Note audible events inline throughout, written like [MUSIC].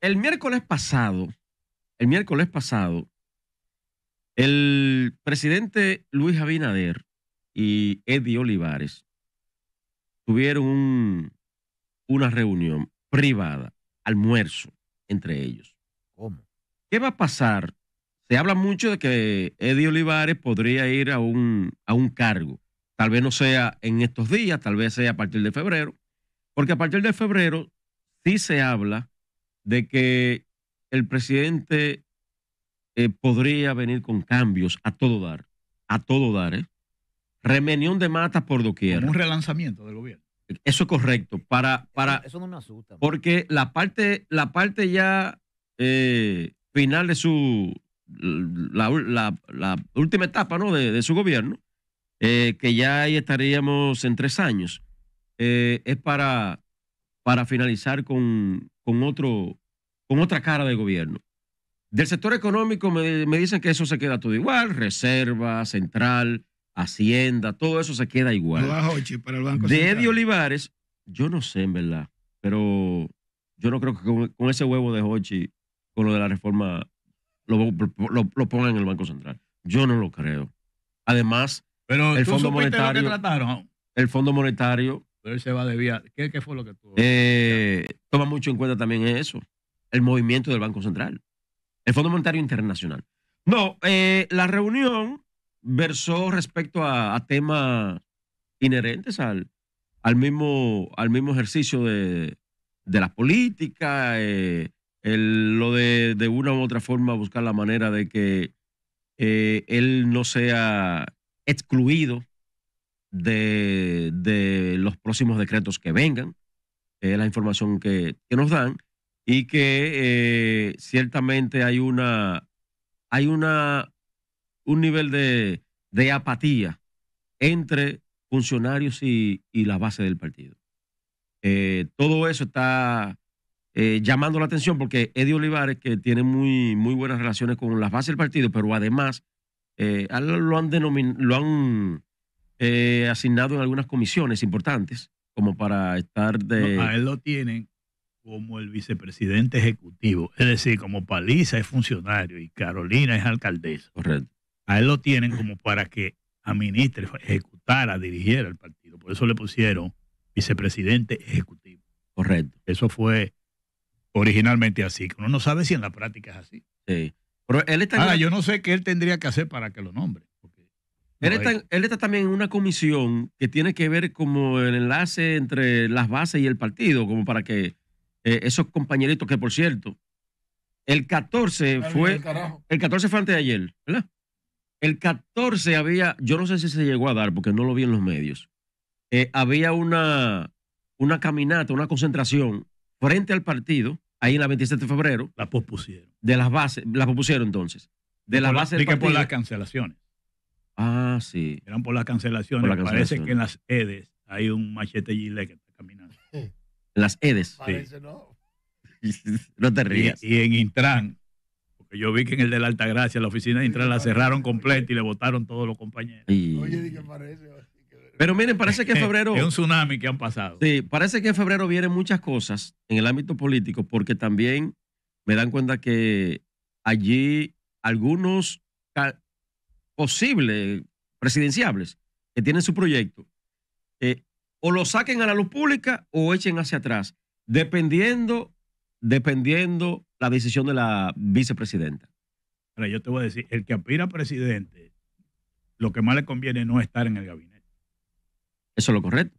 el miércoles pasado, el miércoles pasado, el presidente Luis Abinader y Eddie Olivares tuvieron una reunión privada, almuerzo entre ellos. ¿Cómo? ¿Qué va a pasar? Se habla mucho de que Eddie Olivares podría ir a un, a un cargo. Tal vez no sea en estos días, tal vez sea a partir de febrero, porque a partir de febrero sí se habla de que el presidente eh, podría venir con cambios a todo dar, a todo dar, ¿eh? Remenión de matas por doquier. Un relanzamiento del gobierno. Eso es correcto. Para, para, eso, no me asusta. Porque la parte, la parte ya eh, final de su. La, la, última etapa ¿no? de, su gobierno, eh, que ya ahí estaríamos en tres años, es para para finalizar con, con, otro, con otra cara de gobierno. Del sector económico me, dicen que eso se queda todo igual, reserva, central, hacienda, todo eso se queda igual. de Eddie Olivares, yo no sé en verdad, pero yo no creo que con, ese huevo de Hochi, con lo de la reforma, lo, lo, pongan en el Banco Central. Yo no lo creo. Además, el Fondo Monetario... trataron? El Fondo Monetario pero él se va de vía. ¿Qué, fue lo que tuvo? Eh, toma mucho en cuenta también eso, el movimiento del Banco Central, el Fondo Monetario Internacional. No, eh, la reunión versó respecto a, temas inherentes al, al, mismo, al mismo ejercicio de, la política, eh, lo de, de una u otra forma buscar la manera de que eh, él no sea excluido de, los próximos decretos que vengan, la información que, nos dan, y que eh, ciertamente hay una hay una un nivel de, apatía entre funcionarios y, y, la base del partido. Eh, todo eso está eh, llamando la atención porque Eddie Olivares, que tiene muy, muy buenas relaciones con la base del partido, pero además lo, han lo han eh, asignado en algunas comisiones importantes, como para estar de... a él lo tienen como el vicepresidente ejecutivo, es decir, como Paliza es funcionario y Carolina es alcaldesa. Correcto. A él lo tienen como para que administre, ejecutara, dirigiera el partido. Por eso le pusieron vicepresidente ejecutivo. Correcto. Eso fue originalmente así, que uno no sabe si en la práctica es así. Sí. Pero él está Ahora, yo no sé qué él tendría que hacer para que lo nombre. Él está, también en una comisión que tiene que ver como el enlace entre las bases y el partido, como para que eh, esos compañeritos, que por cierto, el 14 fue. El, 14 fue antes de ayer, ¿verdad? El 14 había, yo no sé si se llegó a dar porque no lo vi en los medios. Eh, había una, una caminata, una concentración frente al partido, ahí en la 27 de febrero. La pospusieron. De las bases, la pospusieron entonces. De las bases. por las cancelaciones. Ah, sí. Eran por las cancelaciones. Parece que en las EDES hay un machete gilet que está caminando. En [LAUGHS] las EDES. Parece, sí. no. [LAUGHS] no te rías. Y, en Intran, porque yo vi que en el de la Altagracia, la oficina de Intran la cerraron completa y le votaron todos los compañeros. Oye, ¿y qué parece? Pero miren, parece que en [LAUGHS] febrero. es un tsunami que han pasado. Sí, parece que en febrero vienen muchas cosas en el ámbito político, porque también me dan cuenta que allí algunos posibles presidenciables que tienen su proyecto, eh, o lo saquen a la luz pública o echen hacia atrás, dependiendo, dependiendo la decisión de la vicepresidenta. pero yo te voy a decir, el que aspira a presidente, lo que más le conviene no estar en el gabinete. Eso es lo correcto.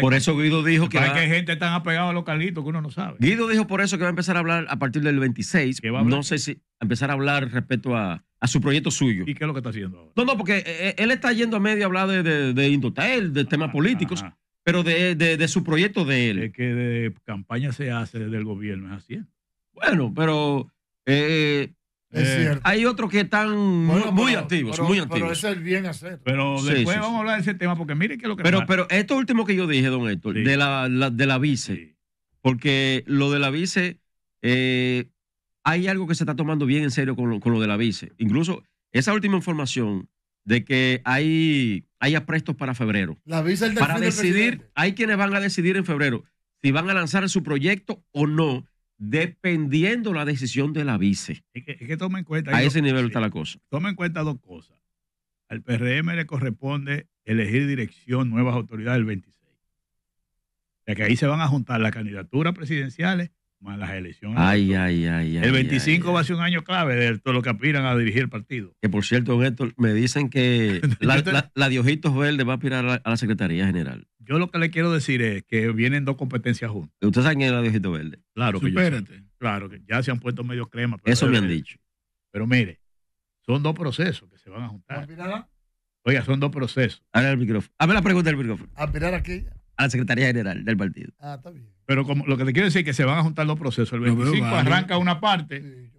Por eso Guido dijo que. que gente tan apegada a los que uno no sabe. Guido dijo por eso que va a empezar a hablar a partir del 26. no sé si empezar a hablar respecto a, su proyecto suyo. ¿Y qué es lo que está haciendo ahora? No, no, porque eh, eh, él está yendo a medio a hablar de, de, de Indotel, de ah, temas políticos, pero de, su proyecto de él. Es que de campaña se hace desde el gobierno, es así. Bueno, pero. Eh, eh, hay otros que están muy activos, pero, muy activos. Pero eso es bien hacer. Pero después vamos a hablar de ese tema, porque mire que lo que. Pero, pero esto último que yo dije, don Héctor, de la, de la vice. Porque lo de la vice, eh, hay algo que se está tomando bien en serio con lo, de la vice. Incluso esa última información de que hay, hay aprestos para febrero. La vice el Para decidir, hay quienes van a decidir en febrero si van a lanzar su proyecto o no dependiendo la decisión de la vice. Es que, es toma en cuenta. A ese nivel está la cosa. Toma en cuenta dos cosas. Al PRM le corresponde elegir dirección, nuevas autoridades el 26. ya que ahí se van a juntar las candidaturas presidenciales más las elecciones. Ay, ay, ay, el 25 va a ser un año clave de todo lo que aspiran a dirigir el partido. Que por cierto, Héctor, me dicen que [LAUGHS] la, de Verde va a aspirar a la Secretaría General. Yo lo que le quiero decir es que vienen dos competencias juntas. ¿Usted sabe quién era Viejito Verde? Claro que claro que ya se han puesto medio crema. Eso me han dicho. Pero mire, son dos procesos que se van a juntar. Oiga, son dos procesos. Abre el micrófono. la pregunta del micrófono. ¿Aspirar a A la Secretaría General del partido. Ah, está bien. Pero como, lo que te quiero decir es que se van a juntar dos procesos. El 25 arranca una parte. Sí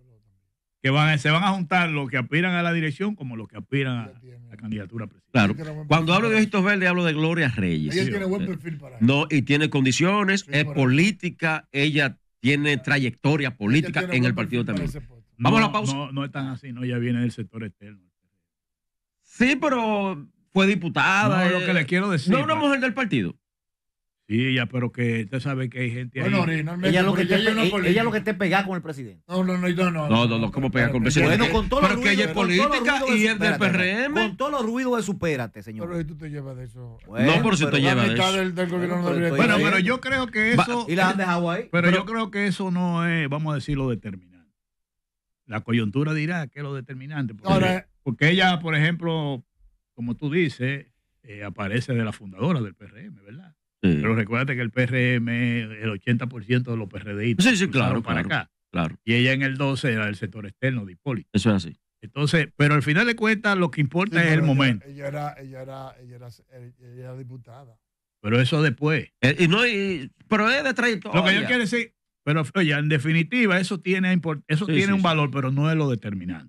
que van, se van a juntar los que aspiran a la dirección como los que aspiran a la candidatura presidencial. Claro. Cuando hablo de Ojitos Verde hablo de Gloria Reyes. tiene buen perfil para No, y tiene condiciones, es política, ella tiene trayectoria política en el partido también. Vamos a la pausa. No, no es tan así, no, ella viene del sector externo. Sí, pero fue diputada. No, lo que le eh, quiero decir. No una mujer del partido. Sí, ya, pero que usted sabe que hay gente ahí. Bueno, originalmente. Ella lo que, lo que esté pegada con el presidente. No, no, no, no. No, no, no, no ¿cómo pega con el presidente? Bueno, con todos pero ruidos, ella es política y es del PRM. Con todos los ruidos de supérate, señor. Pero si tú te llevas de eso. no, por si te llevas de eso. Del, del gobierno bueno, pero, bueno, pero yo creo que eso. y la han dejado ahí. Pero, yo creo que eso no es, vamos a decirlo, determinante. La coyuntura dirá que es lo determinante. Porque, porque ella, por ejemplo, como tú dices, eh, aparece de la fundadora del PRM, ¿verdad? Pero mm. recuérdate que el PRM, el 80% de los PRDI claro, para acá. Y ella en el 12 era el sector externo de Hipólito. Eso es así. Entonces, pero al final de cuentas lo que importa es el momento. Ella era, ella era, ella era, diputada. Pero eso después. Eh, pero es de trayectoria. Lo que yo quiero decir, pero oye, en definitiva, eso tiene, eso tiene un valor, pero no es lo determinante.